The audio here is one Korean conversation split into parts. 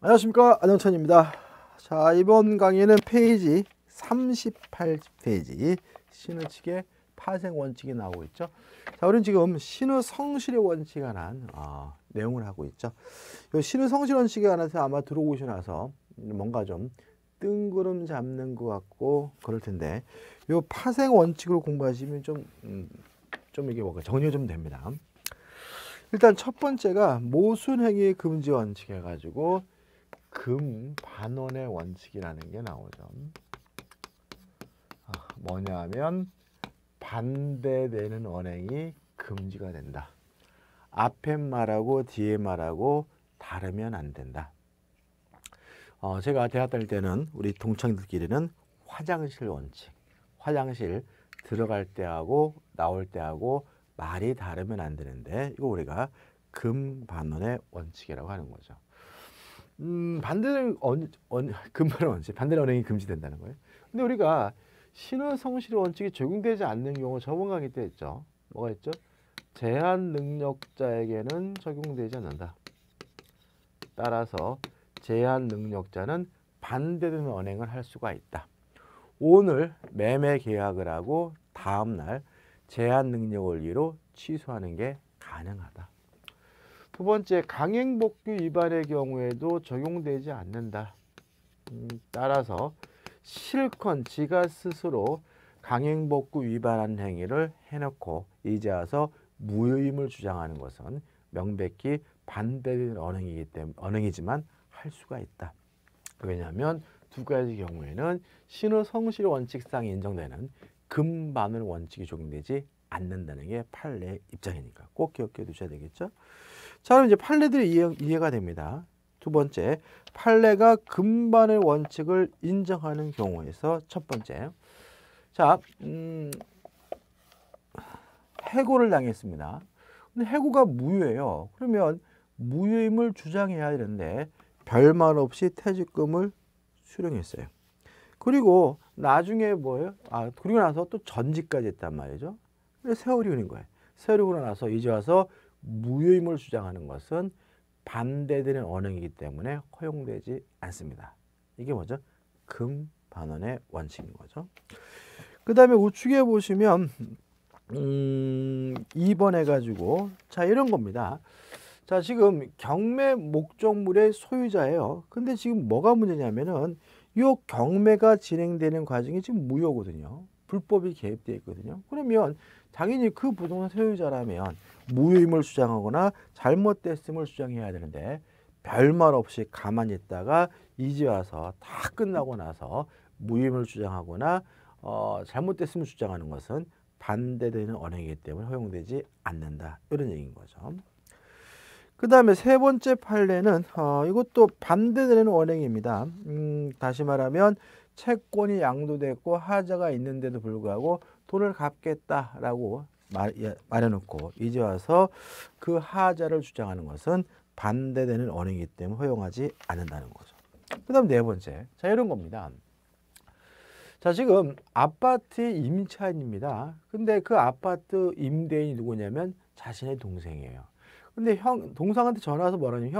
안녕하십니까 안영찬입니다 자 이번 강의는 페이지 38페이지 신우측의 파생 원칙이 나오고 있죠 자 우리는 지금 신우 성실의 원칙에 관한 어, 내용을 하고 있죠 신우 성실 원칙에 관해서 아마 들어오고 나서 뭔가 좀 뜬구름 잡는 것 같고 그럴 텐데 이 파생 원칙으 공부하시면 좀좀 음, 이게 정리가 좀 됩니다 일단 첫 번째가 모순 행위 금지 원칙 해가지고 금 반원의 원칙이라는 게 나오죠. 아, 뭐냐면 반대되는 언행이 금지가 된다. 앞에 말하고 뒤에 말하고 다르면 안 된다. 어, 제가 대학 다닐 때는 우리 동창들끼리는 화장실 원칙, 화장실 들어갈 때하고 나올 때하고 말이 다르면 안 되는데 이거 우리가 금반원의 원칙이라고 하는 거죠. 음, 반대는 언, 언, 금발은 언제 반대는 언행이 금지된다는 거예요. 근데 우리가 신원 성실 원칙이 적용되지 않는 경우 저번 강의 때 했죠. 뭐가 있죠? 제한 능력자에게는 적용되지 않는다. 따라서 제한 능력자는 반대되는 언행을 할 수가 있다. 오늘 매매 계약을 하고 다음날 제한 능력을 위로 취소하는 게 가능하다. 두 번째, 강행복귀 위반의 경우에도 적용되지 않는다. 음, 따라서 실컷 지가 스스로 강행복구 위반한 행위를 해놓고 이제 와서 무효임을 주장하는 것은 명백히 반대된 언행이기 때문에 언행이지만 할 수가 있다. 왜냐하면 두 가지 경우에는 신의 성실 원칙상 인정되는 금반을 원칙이 적용되지 않는다는 게 판례 입장이니까 꼭 기억해 두셔야 되겠죠. 자, 그럼 이제 판례들이 이해, 이해가 됩니다. 두 번째, 판례가 금반의 원칙을 인정하는 경우에서 첫 번째. 자, 음, 해고를 당했습니다. 근데 해고가 무효예요. 그러면 무효임을 주장해야 되는데 별말 없이 퇴직금을 수령했어요. 그리고 나중에 뭐예요? 아, 그리고 나서 또 전직까지 했단 말이죠. 세월이 흐린 거예요. 세월이 흐고 나서 이제 와서 무효임을 주장하는 것은 반대되는 언행이기 때문에 허용되지 않습니다. 이게 뭐죠? 금반원의 원칙인 거죠. 그 다음에 우측에 보시면 음, 2번 해가지고 자 이런 겁니다. 자 지금 경매 목적물의 소유자예요. 근데 지금 뭐가 문제냐면은 이 경매가 진행되는 과정이 지금 무효거든요. 불법이 개입되어 있거든요. 그러면 당연히 그 부동산 소유자라면 무효임을 주장하거나 잘못됐음을 주장해야 되는데 별말 없이 가만히 있다가 이제 와서 다 끝나고 나서 무효임을 주장하거나 어, 잘못됐음을 주장하는 것은 반대되는 언행이기 때문에 허용되지 않는다. 이런 얘기인 거죠. 그 다음에 세 번째 판례는 어, 이것도 반대되는 언행입니다. 음, 다시 말하면 채권이 양도됐고 하자가 있는데도 불구하고 돈을 갚겠다라고 말해놓고 예, 이제 와서 그 하자를 주장하는 것은 반대되는 언행이기 때문에 허용하지 않는다는 거죠. 그 다음 네 번째. 자 이런 겁니다. 자 지금 아파트 임차인입니다. 근데 그 아파트 임대인이 누구냐면 자신의 동생이에요. 근데 형 동생한테 전화해서 뭐라냐면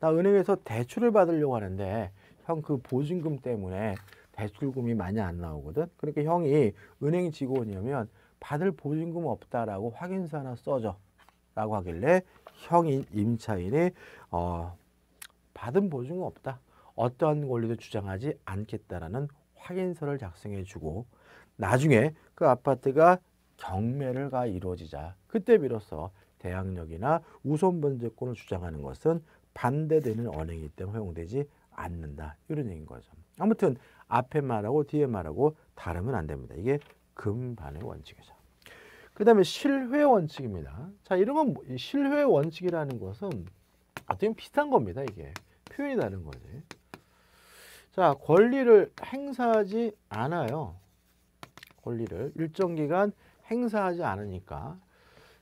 형나 은행에서 대출을 받으려고 하는데 형 그 보증금 때문에 대출금이 많이 안 나오거든. 그러니까 형이 은행 직원이면 받을 보증금 없다라고 확인서 하나 써줘 라고 하길래 형인 임차인이 어, 받은 보증금 없다. 어떠한 권리도 주장하지 않겠다라는 확인서를 작성해 주고 나중에 그 아파트가 경매를가 이루어지자 그때 비로소 대항력이나 우선변제권을 주장하는 것은 반대되는 언행이기 때문에 허용되지 않는다. 이런 얘기인 거죠. 아무튼 앞에 말하고 뒤에 말하고 다르면 안 됩니다. 이게 금반의 원칙이죠. 그 다음에 실회 원칙입니다. 자, 이런 건 뭐, 실회 원칙이라는 것은 어떻게 비슷한 겁니다. 이게 표현이 다른 거지. 자, 권리를 행사하지 않아요. 권리를 일정 기간 행사하지 않으니까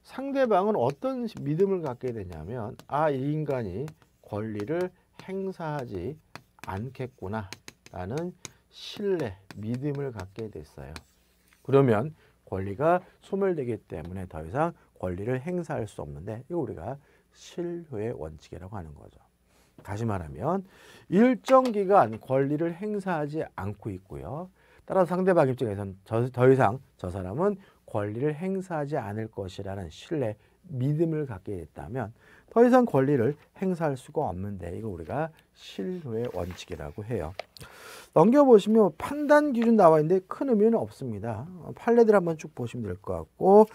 상대방은 어떤 믿음을 갖게 되냐면 아, 이 인간이 권리를 행사하지 않겠구나 라는 신뢰, 믿음을 갖게 됐어요. 그러면 권리가 소멸되기 때문에 더 이상 권리를 행사할 수 없는데 이거 우리가 실효의 원칙이라고 하는 거죠. 다시 말하면 일정 기간 권리를 행사하지 않고 있고요. 따라서 상대방 입장에선 저, 더 이상 저 사람은 권리를 행사하지 않을 것이라는 신뢰, 믿음을 갖게 됐다면 더 이상 권리를 행사할 수가 없는데 이거 우리가 실효의 원칙이라고 해요. 넘겨보시면 판단 기준 나와 있는데 큰 의미는 없습니다. 판례들 한번 쭉 보시면 될 것 같고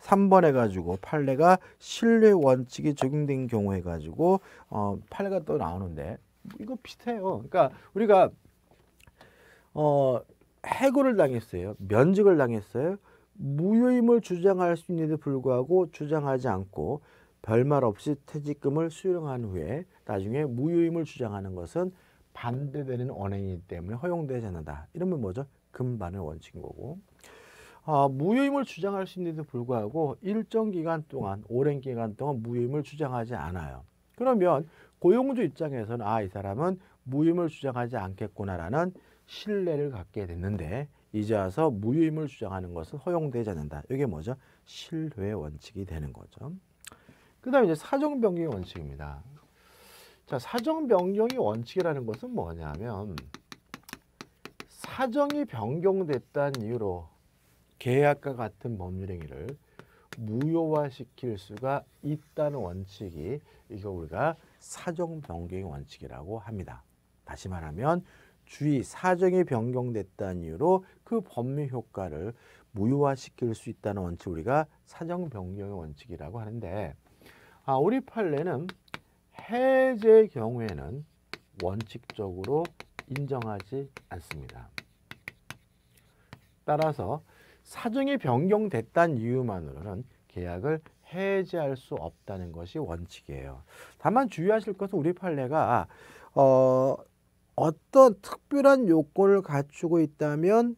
3번 해가지고 판례가 신뢰 원칙이 적용된 경우 해가지고 어, 판례가 또 나오는데 이거 비슷해요. 그러니까 우리가 어, 해고를 당했어요. 면직을 당했어요. 무효임을 주장할 수있는데 불구하고 주장하지 않고 별말 없이 퇴직금을 수령한 후에 나중에 무효임을 주장하는 것은 반대되는 언행이기 때문에 허용되지 않는다. 이러면 뭐죠? 금반의 원칙인 거고. 아, 무효임을 주장할 수 있는데도 불구하고 일정 기간 동안 오랜 기간 동안 무효임을 주장하지 않아요. 그러면 고용주 입장에서는 아이 사람은 무효임을 주장하지 않겠구나라는 신뢰를 갖게 됐는데 이제 와서 무효임을 주장하는 것은 허용되지 않는다. 이게 뭐죠? 신뢰 원칙이 되는 거죠. 그 다음에 이제 사정변경의 원칙입니다. 자, 사정 변경이 원칙이라는 것은 뭐냐면 사정이 변경됐다는 이유로 계약과 같은 법률행위를 무효화시킬 수가 있다는 원칙이 이거 우리가 사정 변경의 원칙이라고 합니다. 다시 말하면 주의 사정이 변경됐다는 이유로 그 법률 효과를 무효화시킬 수 있다는 원칙 우리가 사정 변경의 원칙이라고 하는데 아, 우리 판례는 해제의 경우에는 원칙적으로 인정하지 않습니다. 따라서 사정이 변경됐다는 이유만으로는 계약을 해제할 수 없다는 것이 원칙이에요. 다만 주의하실 것은 우리 판례가 어, 어떤 특별한 요건을 갖추고 있다면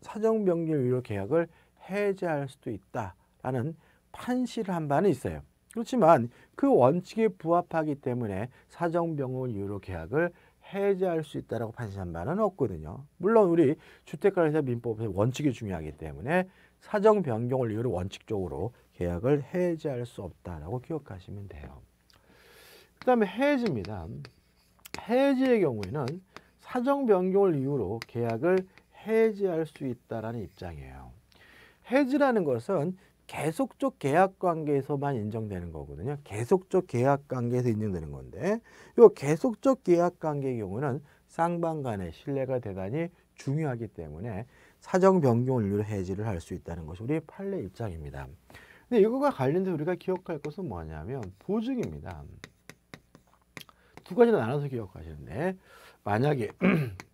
사정 변경 유료 계약을 해제할 수도 있다라는 판시를 한 바는 있어요. 그렇지만 그 원칙에 부합하기 때문에 사정병원 유료 계약을 해제할 수 있다라고 판시한 바는 없거든요. 물론 우리 주택관리사 민법의 원칙이 중요하기 때문에 사정 변경을 이유로 원칙적으로 계약을 해제할 수 없다라고 기억하시면 돼요. 그다음에 해지입니다. 해지의 경우에는 사정 변경을 이유로 계약을 해지할 수 있다라는 입장이에요. 해지라는 것은 계속적 계약 관계에서만 인정되는 거거든요. 계속적 계약 관계에서 인정되는 건데 이 계속적 계약 관계의 경우는 쌍방 간의 신뢰가 대단히 중요하기 때문에 사정 변경을 이로 해지를 할 수 있다는 것이 우리 판례 입장입니다. 근데 이거와 관련돼 우리가 기억할 것은 뭐냐면 보증입니다. 두 가지로 나눠서 기억하시는데 만약에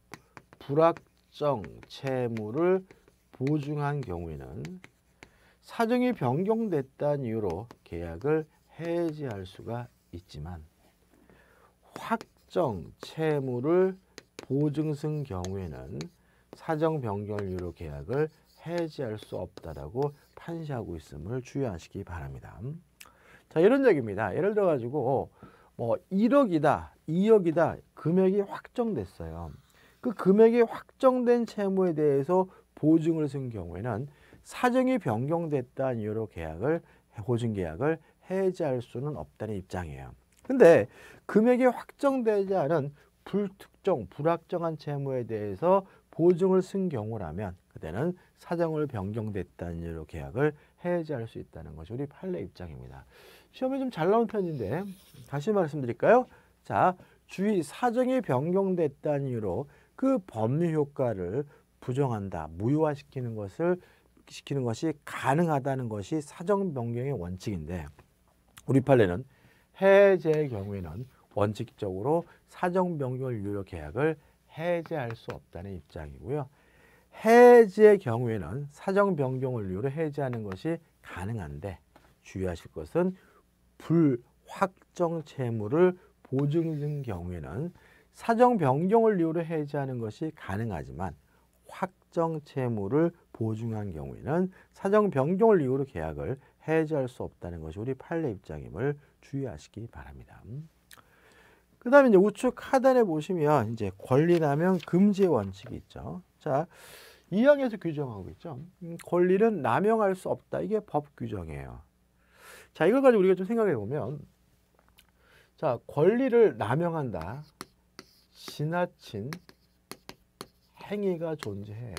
불확정 채무를 보증한 경우에는 사정이 변경됐다는 이유로 계약을 해지할 수가 있지만 확정 채무를 보증승 경우에는 사정 변경 이유로 계약을 해지할 수 없다라고 판시하고 있음을 주의하시기 바랍니다. 자 이런 얘기입니다. 예를 들어 가지고 어, 뭐 1억이다, 2억이다 금액이 확정됐어요. 그 금액이 확정된 채무에 대해서 보증을 쓴 경우에는 사정이 변경됐다는 이유로 계약을 보증 계약을 해지할 수는 없다는 입장이에요. 근데 금액이 확정되지 않은 불특정 불확정한 채무에 대해서 보증을 쓴 경우라면 그때는 사정을 변경됐다는 이유로 계약을 해지할 수 있다는 것이 우리 판례 입장입니다. 시험에 좀 잘 나온 편인데 다시 말씀드릴까요? 자, 주의 사정이 변경됐다는 이유로 그 법률 효과를 부정한다, 무효화시키는 것을 시키는 것이 가능하다는 것이 사정 변경의 원칙인데 우리 판례는 해제의 경우에는 원칙적으로 사정 변경 유료 계약을 해제할 수 없다는 입장이고요. 해제의 경우에는 사정 변경을 이유로 해제하는 것이 가능한데 주의하실 것은 불확정 채무를 보증된 경우에는 사정 변경을 이유로 해제하는 것이 가능하지만 확정 채무를 보증한 경우에는 사정 변경을 이유로 계약을 해제할수 없다는 것이 우리 판례 입장임을 주의하시기 바랍니다. 그 다음에 이제 우측 하단에 보시면 이제 권리라면 금지 원칙이 있죠. 자, 2항에서 규정하고 있죠. 음, 권리는 남용할 수 없다. 이게 법 규정이에요. 자, 이걸 가지고 우리가 좀 생각해 보면 자, 권리를 남용한다. 지나친 행위가 존재해요.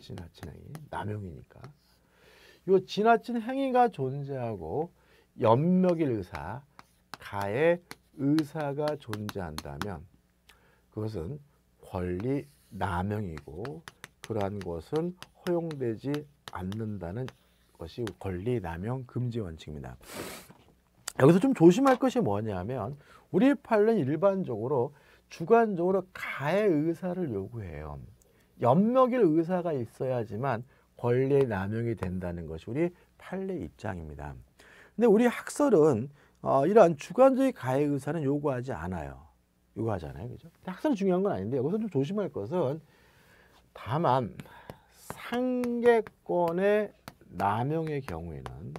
지나친 행위, 남용이니까. 이 지나친 행위가 존재하고 연명일 의사, 가의 의사가 존재한다면 그것은 권리 남용이고 그러한 것은 허용되지 않는다는 것이 권리 남용 금지 원칙입니다. 여기서 좀 조심할 것이 뭐냐면 우리 판례는 일반적으로 주관적으로 가해 의사를 요구해요. 연명일 의사가 있어야지만 권리의 남용이 된다는 것이 우리 판례 입장입니다. 근데 우리 학설은 어, 이러한 주관적인 가해 의사는 요구하지 않아요. 요구하잖아요. 그죠? 학설이 중요한 건 아닌데 여기서 좀 조심할 것은 다만 상계권의 남용의 경우에는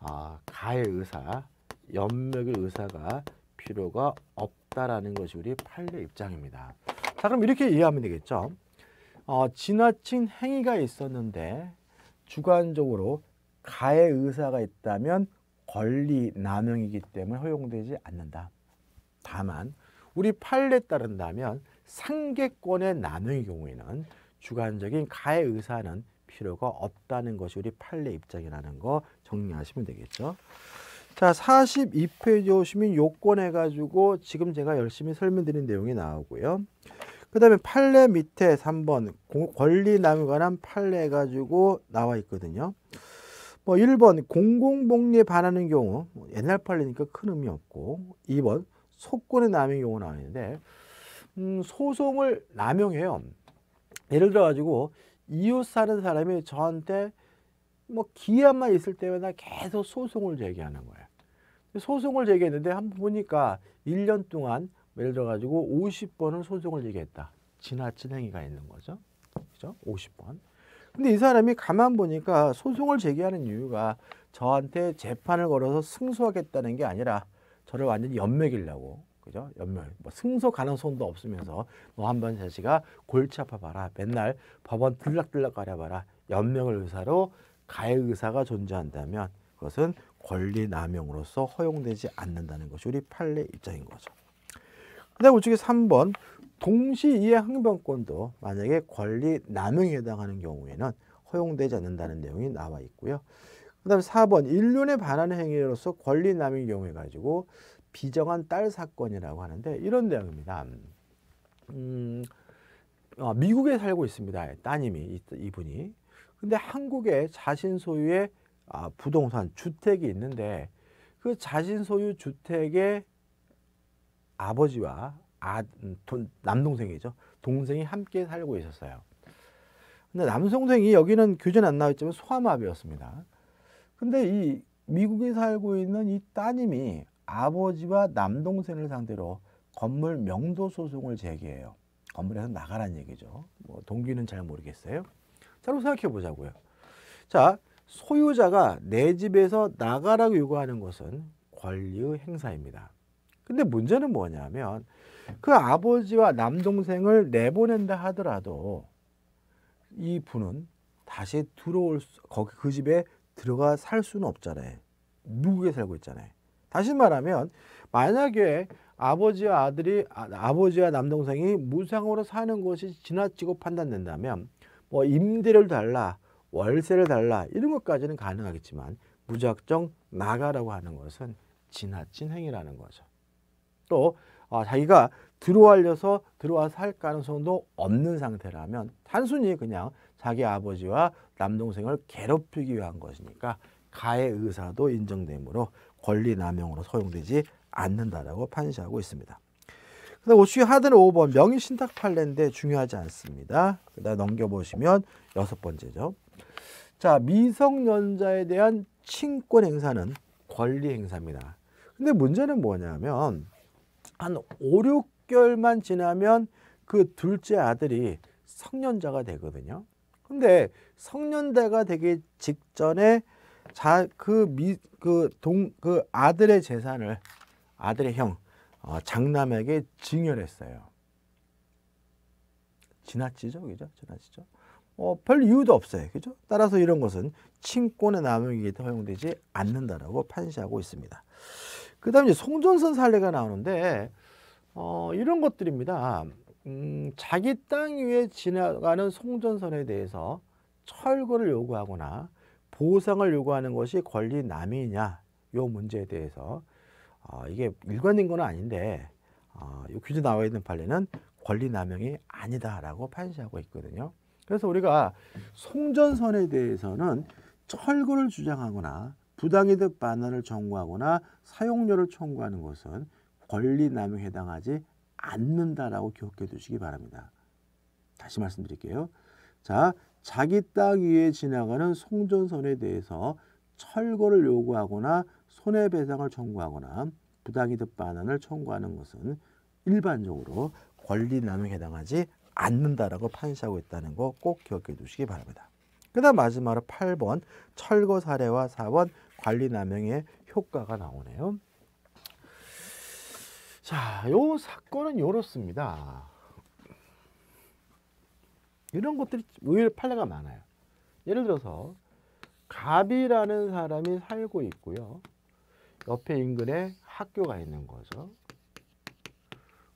아, 가해 의사, 연맥의 의사가 필요가 없다라는 것이 우리 판례 입장입니다. 자 그럼 이렇게 이해하면 되겠죠. 어, 지나친 행위가 있었는데 주관적으로 가해 의사가 있다면 권리 남용이기 때문에 허용되지 않는다. 다만 우리 판례에 따른다면 상계권의 남용의 경우에는 주관적인 가해 의사는 필요가 없다는 것이 우리 판례 입장이라는 거 정리하시면 되겠죠. 자, 42페이지 오시면 요건 해가지고 지금 제가 열심히 설명드린 내용이 나오고요. 그 다음에 판례 밑에 3번 권리 남용에 관한 판례 가지고 나와 있거든요. 뭐 1번 공공복리에 반하는 경우 뭐 옛날 판례니까 큰 의미 없고 2번 소권의 남용 경우 나오는데 음, 소송을 남용해요. 예를 들어 가지고 이웃 사는 사람이 저한테 뭐 기한만 있을 때마다 계속 소송을 제기하는 거예요. 소송을 제기했는데 한번 보니까 1년 동안 예를 들어 가지고 50번을 소송을 제기했다 지나친 행위가 있는 거죠. 그죠? 50번. 근데 이 사람이 가만 보니까 소송을 제기하는 이유가 저한테 재판을 걸어서 승소하겠다는 게 아니라 저를 완전히 연맥이려고 그죠? 연멸. 뭐 승소 가능성도 없으면서 너 한 번 자식아 골치 아파봐라. 맨날 법원 들락들락 가려봐라. 연명을 의사로 가해 의사가 존재한다면 그것은 권리 남용으로서 허용되지 않는다는 것이 우리 판례 입장인 거죠. 그다음 우측에 3번 동시 이해 항변권도 만약에 권리 남용에 해당하는 경우에는 허용되지 않는다는 내용이 나와 있고요. 그다음 4번 일륜에 반하는 행위로서 권리 남용 경우에 가지고 비정한 딸 사건이라고 하는데 이런 내용입니다. 음, 어, 미국에 살고 있습니다. 따님이 이, 분이 근데 한국에 자신 소유의 아, 부동산 주택이 있는데 그 자신 소유 주택의 아버지와 아, 남동생이죠. 동생이 함께 살고 있었어요. 근데 남동생이 여기는 교재안 나와 지만 소아마비였습니다. 근데 이 미국에 살고 있는 이 따님이 아버지와 남동생을 상대로 건물 명도 소송을 제기해요. 건물에서 나가란 얘기죠. 뭐 동기는 잘 모르겠어요. 자, 그 생각해 보자고요. 자, 소유자가 내 집에서 나가라고 요구하는 것은 권리의 행사입니다. 근데 문제는 뭐냐면 그 아버지와 남동생을 내보낸다 하더라도 이 분은 다시 들어올 수, 거기 그 집에 들어가 살 수는 없잖아요. 누구에 살고 있잖아요. 다시 말하면 만약에 아버지와 아들이 아, 버지와 남동생이 무상으로 사는 것이 지나치고 판단된다면 뭐임대를 달라 월세를 달라 이런 것까지는 가능하겠지만 무작정 나가라고 하는 것은 지나친 행위라는 거죠. 또 어, 자기가 들어와려서 들어와서 할 가능성도 없는 상태라면 단순히 그냥 자기 아버지와 남동생을 괴롭히기 위한 것이니까 가해 의사도 인정되므로 권리남용으로 사용되지 않는다라고 판시하고 있습니다. 그다 오시 뭐 하드는 5번 명의 신탁 판례인데 중요하지 않습니다. 그다음 넘겨보시면 여섯 번째죠. 자 미성년자에 대한 친권 행사는 권리 행사입니다. 근데 문제는 뭐냐면 한 5, 6개월만 지나면 그 둘째 아들이 성년자가 되거든요. 근데 성년자가 되기 직전에 자 그 미 그동그 그 그 아들의 재산을 아들의 형 어, 장남에게 증여했어요. 지나치죠, 그죠? 지나치죠. 어, 별 이유도 없어요, 그죠? 따라서 이런 것은 친권의 남용이 허용되지 않는다라고 판시하고 있습니다. 그 다음에 송전선 사례가 나오는데 어, 이런 것들입니다. 음, 자기 땅 위에 지나가는 송전선에 대해서 철거를 요구하거나 보상을 요구하는 것이 권리 남이냐 이 문제에 대해서 어, 이게 일관된 건 아닌데 어, 이 규제 나와 있는 판례는 권리 남용이 아니다라고 판시하고 있거든요. 그래서 우리가 송전선에 대해서는 철거를 주장하거나 부당이득 반환을 청구하거나 사용료를 청구하는 것은 권리남용에 해당하지 않는다라고 기억해 두시기 바랍니다. 다시 말씀드릴게요. 자, 자기 땅 위에 지나가는 송전선에 대해서 철거를 요구하거나 손해배상을 청구하거나 부당이득 반환을 청구하는 것은 일반적으로 권리남용에 해당하지 않는다라고 판시하고 있다는 거 꼭 기억해 두시기 바랍니다. 그 다음 마지막으로 8번 철거 사례와 4번 관리 남용의 효과가 나오네요. 자, 요 사건은 요렇습니다. 이런 것들이 의외로 판례가 많아요. 예를 들어서 갑이라는 사람이 살고 있고요. 옆에 인근에 학교가 있는 거죠.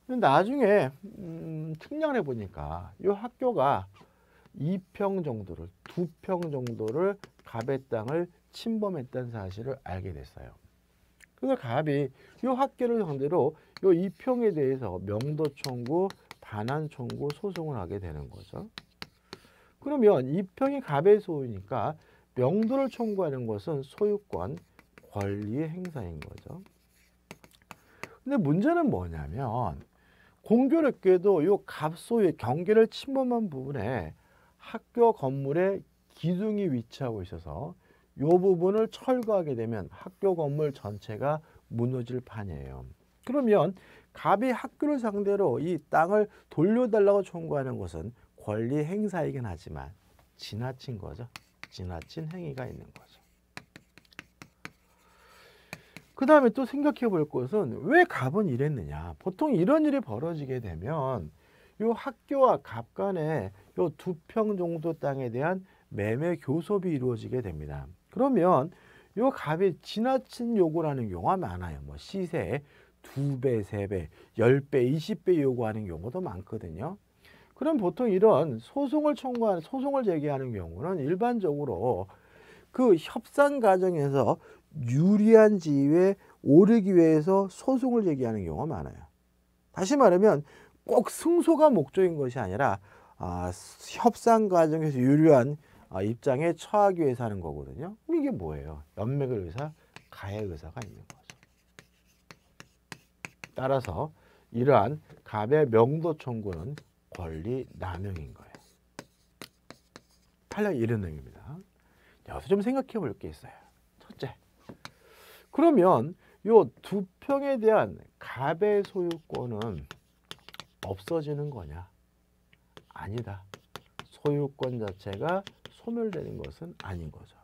나중에 음, 측량을 해보니까 이 학교가 2평 정도를 2평 정도를 갑의 땅을 침범했다는 사실을 알게 됐어요. 그래서 갑이 이 학계를 상대로 이 이평에 대해서 명도 청구, 반환 청구 소송을 하게 되는 거죠. 그러면 이평이 갑의 소유니까 명도를 청구하는 것은 소유권, 권리의 행사인 거죠. 근데 문제는 뭐냐면 공교롭게도 이 갑소의 경계를 침범한 부분에 학교 건물에 기둥이 위치하고 있어서 이 부분을 철거하게 되면 학교 건물 전체가 무너질 판이에요. 그러면 갑이 학교를 상대로 이 땅을 돌려달라고 청구하는 것은 권리 행사이긴 하지만 지나친 거죠. 지나친 행위가 있는 거죠. 그 다음에 또 생각해 볼 것은 왜 갑은 이랬느냐. 보통 이런 일이 벌어지게 되면 요 학교와 갑간에 요 두 평 정도 땅에 대한 매매 교섭이 이루어지게 됩니다. 그러면 요 값이 지나친 요구라는 경우가 많아요. 뭐 시세 두배세배열배 이십 배 요구하는 경우도 많거든요. 그럼 보통 이런 소송을 청구하는, 소송을 제기하는 경우는 일반적으로 그 협상 과정에서 유리한 지위에 오르기 위해서 소송을 제기하는 경우가 많아요. 다시 말하면 꼭 승소가 목적인 것이 아니라 아, 협상 과정에서 유리한 아, 입장에 처하기 위해서 하는 거거든요. 이게 뭐예요? 연맥의 의사, 가해 의사가 있는 거죠. 따라서 이러한 갑의 명도 청구는 권리 남용인 거예요. 팔려 이런 내용입니다. 여기서 좀 생각해 볼 게 있어요. 첫째, 그러면 요두 평에 대한 갑의 소유권은 없어지는 거냐? 아니다. 소유권 자체가 소멸되는 것은 아닌 거죠.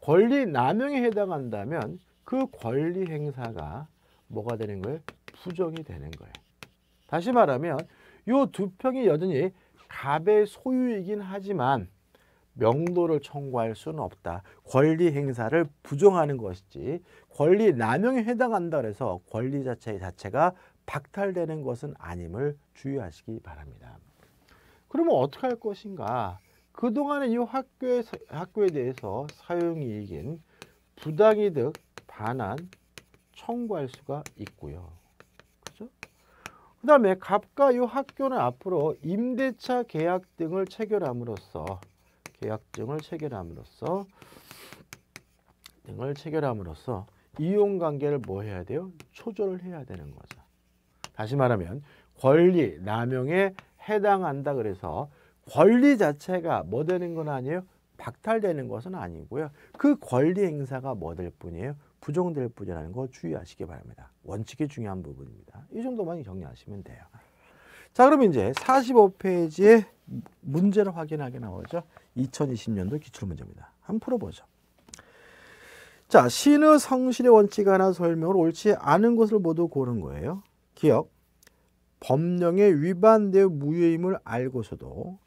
권리 남용에 해당한다면 그 권리 행사가 뭐가 되는 거예요? 부정이 되는 거예요. 다시 말하면 이 두 평이 여전히 갑의 소유이긴 하지만 명도를 청구할 수는 없다. 권리 행사를 부정하는 것이지 권리 남용에 해당한다 그래서 권리 자체 자체가 박탈되는 것은 아님을 주의하시기 바랍니다. 그러면 어떻게 할 것인가? 그동안에 이 학교에, 학교에 대해서 사용이익인 부당이득 반환 청구할 수가 있고요. 그 다음에 갑과 이 학교는 앞으로 임대차 계약 등을 체결함으로써 계약증을 체결함으로써 등을 체결함으로써 이용관계를 뭐 해야 돼요? 초조를 해야 되는 거죠. 다시 말하면 권리 남용에 해당한다 그래서 권리 자체가 뭐 되는 건 아니에요? 박탈되는 것은 아니고요. 그 권리 행사가 뭐 될 뿐이에요? 부정될 뿐이라는 거 주의하시기 바랍니다. 원칙이 중요한 부분입니다. 이 정도만 정리하시면 돼요. 자 그럼 이제 45페이지에 문제를 확인하게 나오죠. 2020년도 기출문제입니다. 한번 풀어보죠. 자, 신의 성실의 원칙 하나 설명을 옳지 않은 것을 모두 고른 거예요. 기억 법령에 위반되어 무효임을 알고서도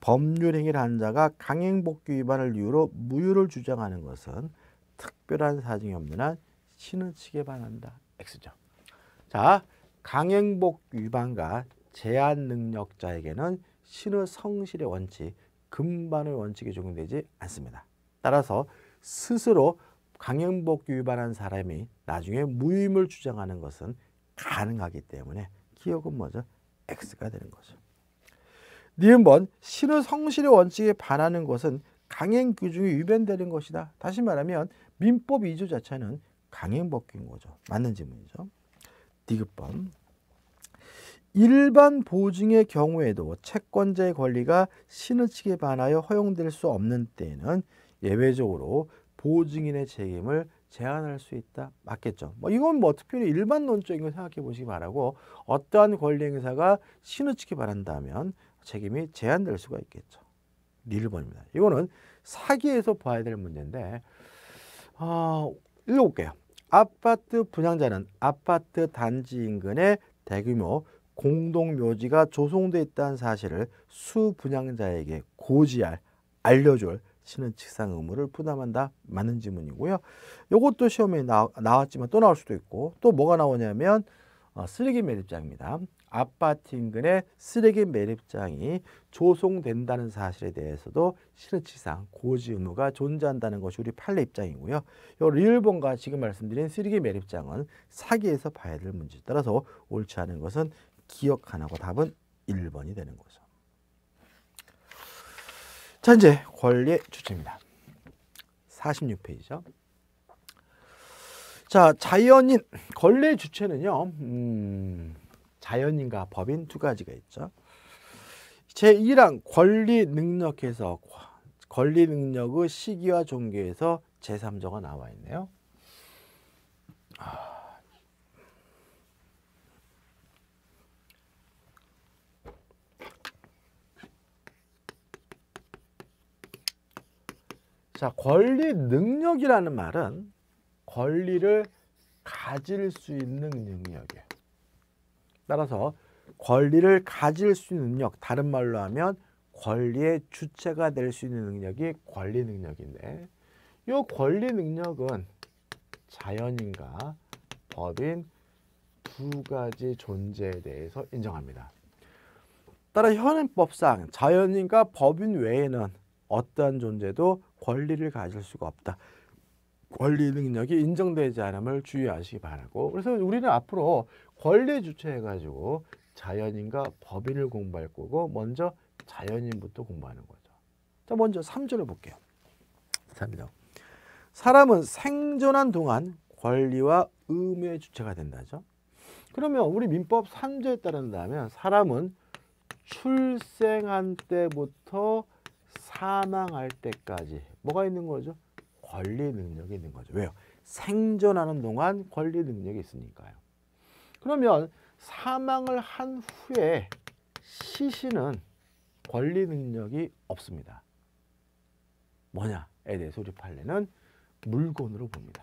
법률행위를 한 자가 강행복귀 위반을 이유로 무효를 주장하는 것은 특별한 사정이 없는 한 신의칙에 반한다. X죠. 자, 강행복귀 위반과 제한능력자에게는 신의 성실의 원칙, 금반의 원칙이 적용되지 않습니다. 따라서 스스로 강행복귀 위반한 사람이 나중에 무임을 주장하는 것은 가능하기 때문에 기억은 뭐죠? X가 되는 거죠. 니은번 신의 성실의 원칙에 반하는 것은 강행 규정이 위반되는 것이다. 다시 말하면 민법 2조 자체는 강행법규인 거죠. 맞는 질문이죠. 디귿번 일반 보증의 경우에도 채권자의 권리가 신의 측에 반하여 허용될 수 없는 때에는 예외적으로 보증인의 책임을 제한할 수 있다? 맞겠죠. 뭐 이건 뭐 특별히 일반론적인 걸 생각해 보시기 바라고 어떠한 권리 행사가 신우치기 바란다면 책임이 제한될 수가 있겠죠. 1번입니다. 이거는 사기에서 봐야 될 문제인데 어, 읽어볼게요. 아파트 분양자는 아파트 단지 인근에 대규모 공동묘지가 조성돼 있다는 사실을 수분양자에게 고지할, 알려줄 신는 직상 의무를 부담한다. 맞는 지문이고요. 이것도 시험에 나, 나왔지만 또 나올 수도 있고 또 뭐가 나오냐면 어, 쓰레기 매립장입니다. 아파트 인근에 쓰레기 매립장이 조성된다는 사실에 대해서도 실은치상 고지 의무가 존재한다는 것이 우리 판례 입장이고요. 요 리을본과 지금 말씀드린 쓰레기 매립장은 사기에서 봐야 될문제 따라서 옳지 않은 것은 기억 하나고 답은 1번이 되는 거죠. 자, 이제 권리의 주체입니다. 46페이지죠. 자, 자연인, 권리의 주체는요, 음, 자연인과 법인 두 가지가 있죠. 제1항 권리 능력에서 권리 능력의 시기와 종교에서 제3조가 나와 있네요. 아. 자, 권리 능력이라는 말은 권리를 가질 수 있는 능력이에요. 따라서 권리를 가질 수 있는 능력, 다른 말로 하면 권리의 주체가 될 수 있는 능력이 권리 능력인데 이 권리 능력은 자연인과 법인 두 가지 존재에 대해서 인정합니다. 따라 현행법상 자연인과 법인 외에는 어떠한 존재도 권리를 가질 수가 없다. 권리 능력이 인정되지 않음을 주의하시기 바라고 그래서 우리는 앞으로 권리 주체해가지고 자연인과 법인을 공부할 거고 먼저 자연인부터 공부하는 거죠. 자 먼저 3절을 볼게요. 3절. 사람은 생존한 동안 권리와 의무의 주체가 된다죠. 그러면 우리 민법 3조에 따른다면 사람은 출생한 때부터 사망할 때까지 뭐가 있는 거죠? 권리 능력이 있는 거죠. 왜요? 생존하는 동안 권리 능력이 있으니까요. 그러면 사망을 한 후에 시신은 권리 능력이 없습니다. 뭐냐에 대해서 우리 판례는 물건으로 봅니다.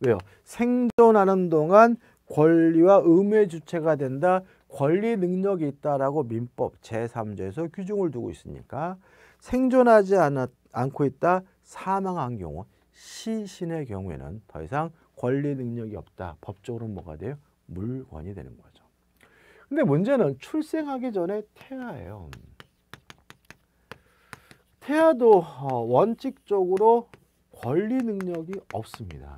왜요? 생존하는 동안 권리와 의무의 주체가 된다. 권리 능력이 있다라고 민법 제3조에서 규정을 두고 있으니까 생존하지 않았, 않고 있다 사망한 경우 시신의 경우에는 더 이상 권리 능력이 없다. 법적으로 뭐가 돼요? 물권이 되는 거죠. 근데 문제는 출생하기 전에 태아예요. 태아도 어, 원칙적으로 권리 능력이 없습니다.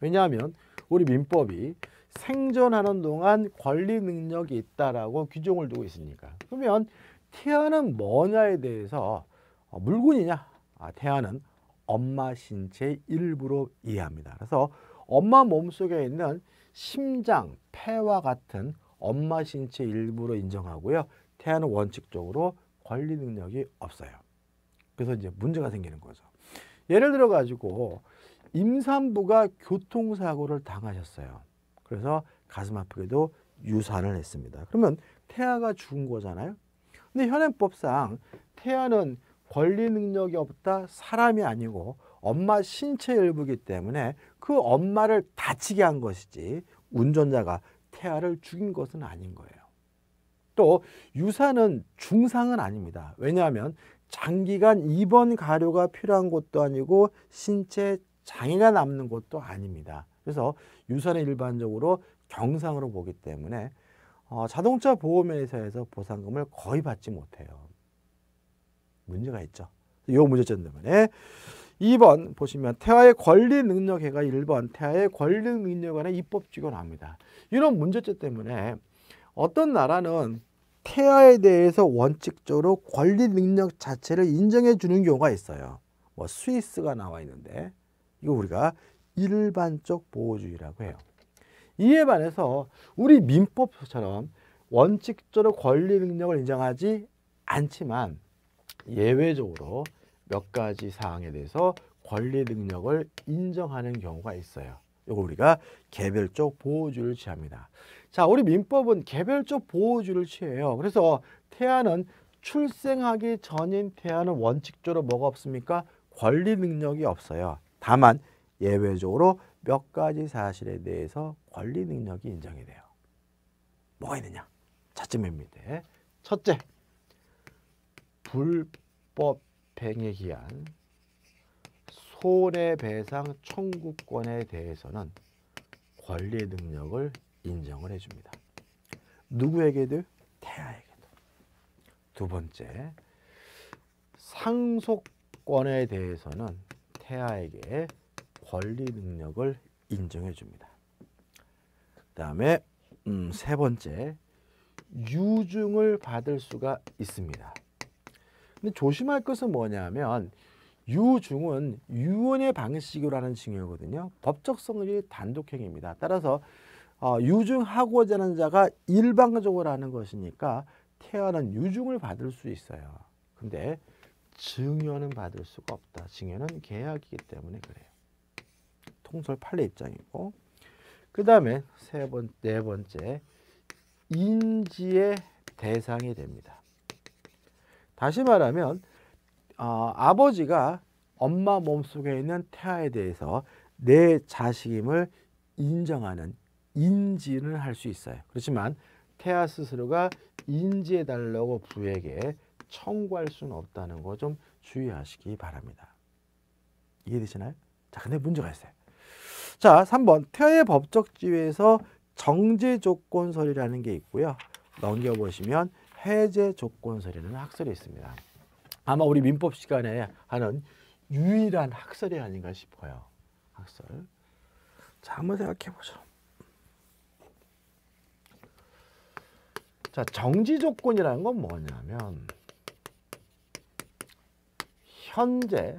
왜냐하면 우리 민법이 생존하는 동안 권리 능력이 있다라고 규정을 두고 있으니까. 그러면 태아는 뭐냐에 대해서 어, 물건이냐 아, 태아는 엄마 신체 일부로 이해합니다. 그래서 엄마 몸속에 있는 심장, 폐와 같은 엄마 신체 일부로 인정하고요. 태아는 원칙적으로 관리 능력이 없어요. 그래서 이제 문제가 생기는 거죠. 예를 들어 가지고 임산부가 교통사고를 당하셨어요. 그래서 가슴 아프게도 유산을 했습니다. 그러면 태아가 죽은 거잖아요. 근데 현행법상 태아는 권리 능력이 없다 사람이 아니고 엄마 신체 일부기 때문에 그 엄마를 다치게 한 것이지 운전자가 태아를 죽인 것은 아닌 거예요. 또 유사는 중상은 아닙니다. 왜냐하면 장기간 입원 가료가 필요한 것도 아니고 신체 장애가 남는 것도 아닙니다. 그래서 유사는 일반적으로 경상으로 보기 때문에 어, 자동차 보험회사에서 보상금을 거의 받지 못해요. 문제가 있죠. 요 문제점 때문에 2번 보시면 태아의 권리 능력해가 1번 태아의 권리 능력안에 입법지가 나옵니다. 이런 문제점 때문에 어떤 나라는 태아에 대해서 원칙적으로 권리 능력 자체를 인정해 주는 경우가 있어요. 뭐 스위스가 나와 있는데 이거 우리가 일반적 보호주의라고 해요. 이에 반해서 우리 민법처럼 원칙적으로 권리 능력을 인정하지 않지만 예외적으로 몇 가지 사항에 대해서 권리 능력을 인정하는 경우가 있어요. 이거 우리가 개별적 보호주를 취합니다. 자, 우리 민법은 개별적 보호주를 취해요. 그래서 태아는 출생하기 전인 태아는 원칙적으로 뭐가 없습니까? 권리 능력이 없어요. 다만 예외적으로 몇 가지 사실에 대해서 권리 능력이 인정이 돼요. 뭐가 있느냐? 자쯤입니다. 첫째, 불법행위 기한 손해배상 청구권에 대해서는 권리 능력을 인정을 해줍니다. 누구에게도? 태아에게도. 두 번째, 상속권에 대해서는 태아에게 권리 능력을 인정해 줍니다. 그다음에 음, 세 번째 유증을 받을 수가 있습니다. 근데 조심할 것은 뭐냐면 유증은 유언의 방식으로 는 징역이거든요. 법적 성질이 단독형입니다. 따라서 어, 유증하고자 하는 자가 일방적으로 하는 것이니까 태어난 유증을 받을 수 있어요. 근데 증여는 받을 수가 없다. 증여는 계약이기 때문에 그래요. 통설 판례 입장이고 그 다음에 세 번, 네 번째 인지의 대상이 됩니다. 다시 말하면 어, 아버지가 엄마 몸속에 있는 태아에 대해서 내 자식임을 인정하는 인지는 할수 있어요. 그렇지만 태아 스스로가 인지해달라고 부에게 청구할 수는 없다는 거 좀 주의하시기 바랍니다. 이해되시나요? 자, 근데 문제가 있어요. 자, 3번 태의 법적 지위에서 정제 조건설이라는 게 있고요. 넘겨보시면 해제 조건설이라는 학설이 있습니다. 아마 우리 민법 시간에 하는 유일한 학설이 아닌가 싶어요. 학설. 자, 한번 생각해 보죠. 자, 정지 조건이라는 건 뭐냐면 현재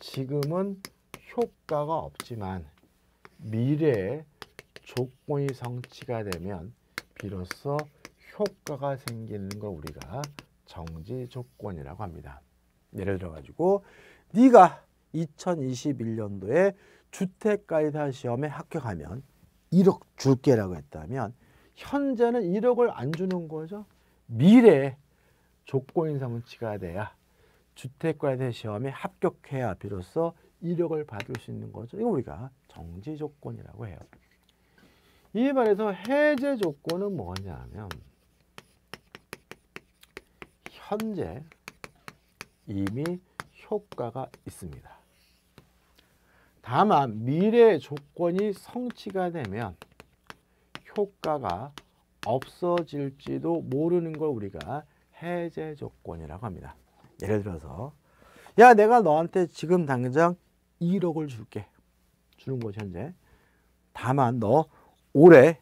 지금은 효과가 없지만 미래에 조건이 성취가 되면 비로소 효과가 생기는 걸 우리가 정지 조건이라고 합니다. 예를 들어가지고 네가 2021년도에 주택가이사 시험에 합격하면 1억 줄게라고 했다면 현재는 1억을 안 주는 거죠. 미래에 조건이 성취가 돼야 주택과에 대 시험에 합격해야 비로소 이력을 받을 수 있는 거죠. 이거 우리가 정지 조건이라고 해요. 이에 서 해제 조건은 뭐냐 하면 현재 이미 효과가 있습니다. 다만 미래 조건이 성취가 되면 효과가 없어질지도 모르는 걸 우리가 해제 조건이라고 합니다. 예를 들어서 야 내가 너한테 지금 당장 1억을 줄게. 주는 거지 현재. 다만 너 올해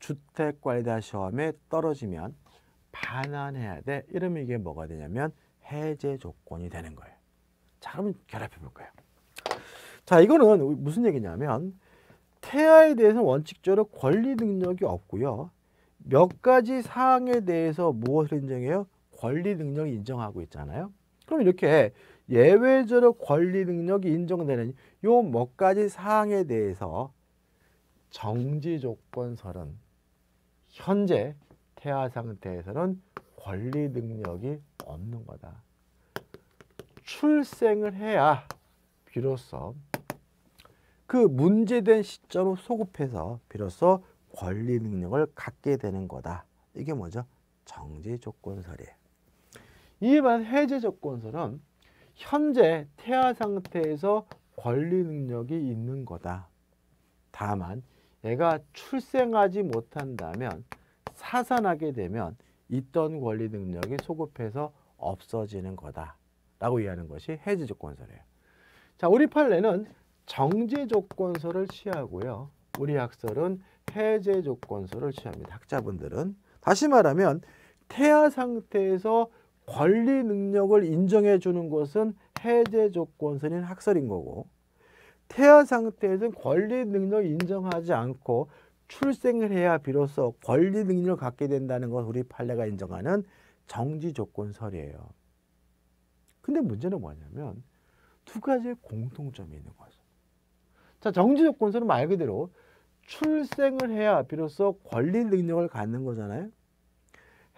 주택관리자 시험에 떨어지면 반환해야 돼. 이러면 이게 뭐가 되냐면 해제 조건이 되는 거예요. 자, 그럼 결합해 볼까요 자, 이거는 무슨 얘기냐면 태아에 대해서 원칙적으로 권리 능력이 없고요. 몇 가지 사항에 대해서 무엇을 인정해요? 권리 능력을 인정하고 있잖아요. 그럼 이렇게 예외적으로 권리 능력이 인정되는 요 몇 가지 사항에 대해서 정지 조건설은 현재 태아 상태에서는 권리 능력이 없는 거다. 출생을 해야 비로소 그 문제된 시점을 소급해서 비로소 권리 능력을 갖게 되는 거다. 이게 뭐죠? 정지 조건설이에요. 이반 해제 조건설은 현재 태아 상태에서 권리 능력이 있는 거다. 다만 애가 출생하지 못한다면 사산하게 되면 있던 권리 능력이 소급해서 없어지는 거다. 라고 이해하는 것이 해지 조건설이요 자, 우리 판례는 정제 조건설을 취하고요. 우리 학설은 해제 조건설을 취합니다. 학자분들은 다시 말하면 태아 상태에서 권리 능력을 인정해 주는 것은 해제 조건선인 학설인 거고 태아 상태에서는 권리 능력 을 인정하지 않고 출생을 해야 비로소 권리 능력을 갖게 된다는 것을 우리 판례가 인정하는 정지 조건설이에요. 근데 문제는 뭐냐면 두 가지의 공통점이 있는 거죠. 자, 정지 조건설은 말 그대로 출생을 해야 비로소 권리 능력을 갖는 거잖아요.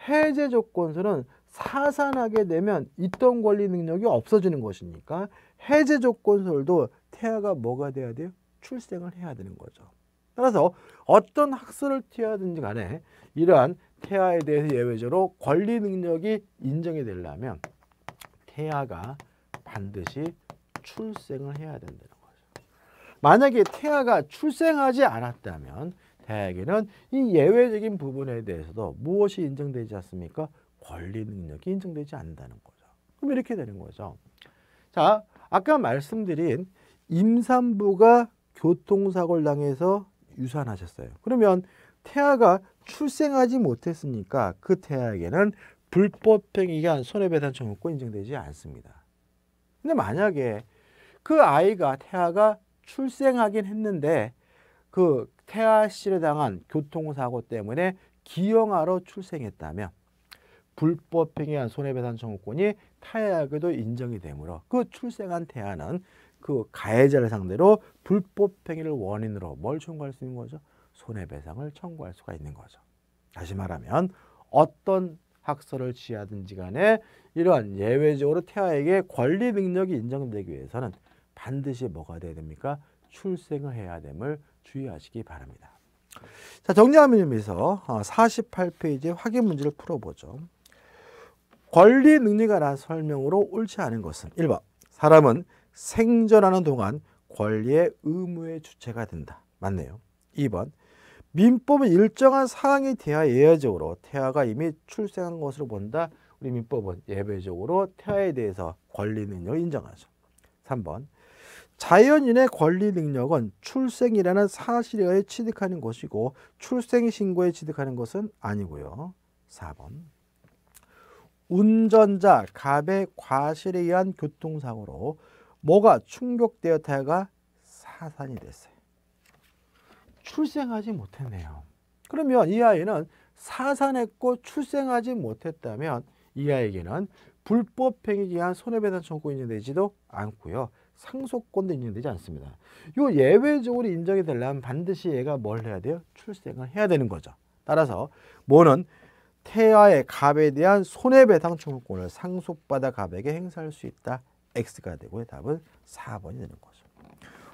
해제 조건설은 사산하게 되면 있던 권리 능력이 없어지는 것이니까 해제 조건설도 태아가 뭐가 돼야 돼요? 출생을 해야 되는 거죠. 따라서 어떤 학설을 튀어든지 간에 이러한 태아에 대해서 예외적으로 권리 능력이 인정이 되려면 태아가 반드시 출생을 해야 된다는 거죠. 만약에 태아가 출생하지 않았다면 대학에는 이 예외적인 부분에 대해서도 무엇이 인정되지 않습니까? 권리 능력이 인정되지 않는다는 거죠. 그럼 이렇게 되는 거죠. 자, 아까 말씀드린 임산부가 교통사고를 당해서 유산하셨어요. 그러면 태아가 출생하지 못했으니까 그 태아에게는 불법행위가 손해배상 청구권 인정되지 않습니다. 근데 만약에 그 아이가 태아가 출생하긴 했는데 그 태아실에 당한 교통사고 때문에 기형아로 출생했다면 불법 행위한 손해배상 청구권이 타해에게도 인정이 되므로 그 출생한 태아는 그 가해자를 상대로 불법 행위를 원인으로 뭘 청구할 수 있는 거죠? 손해배상을 청구할 수가 있는 거죠. 다시 말하면 어떤 학설을 취하든지 간에 이러한 예외적으로 태아에게 권리 능력이 인정되기 위해서는 반드시 뭐가 돼야 됩니까? 출생을 해야 됨을 주의하시기 바랍니다. 자, 정리하면서 48페이지의 어, 확인 문제를 풀어보죠. 권리 능리가 나 설명으로 옳지 않은 것은 1번 사람은 생존하는 동안 권리의 의무의 주체가 된다. 맞네요. 2번 민법은 일정한 사항에 대하여 예외적으로 태아가 이미 출생한 것으로 본다. 우리 민법은 예외적으로 태아에 대해서 권리 능력을 인정하죠. 3번 자연인의 권리 능력은 출생이라는 사실에 의해 취득하는 것이고 출생신고에 취득하는 것은 아니고요. 4번 운전자 갑의 과실에 의한 교통사고로 뭐가 충격되었다가 사산이 됐어요. 출생하지 못했네요. 그러면 이 아이는 사산했고 출생하지 못했다면 이 아이에게는 불법행위에 의한 손해배상 청구인이 되지도 않고요. 상속권도 인정되지 않습니다. 요 예외적으로 인정이 되려면 반드시 얘가 뭘 해야 돼요? 출생을 해야 되는 거죠. 따라서 뭐는 태아의 갑에 대한 손해배상 청구권을 상속받아 갑에게 행사할 수 있다. X가 되고 답은 4번이 되는 거죠.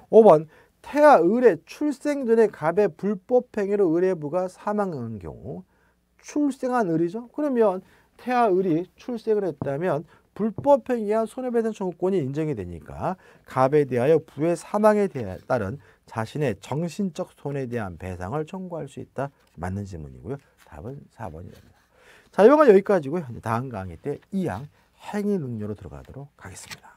5번 태아 의뢰 출생 전에 갑의 불법 행위로 의뢰부가 사망한 경우 출생한 을이죠. 그러면 태아 을이 출생을 했다면 불법 행위한 손해배상 청구권이 인정이 되니까 갑에 대하여 부의 사망에 따른 자신의 정신적 손해에 대한 배상을 청구할 수 있다. 맞는 질문이고요. 답은 4번이 됩니다. 자, 이번 건 여기까지고요. 다음 강의 때 2항 행위 능력으로 들어가도록 하겠습니다.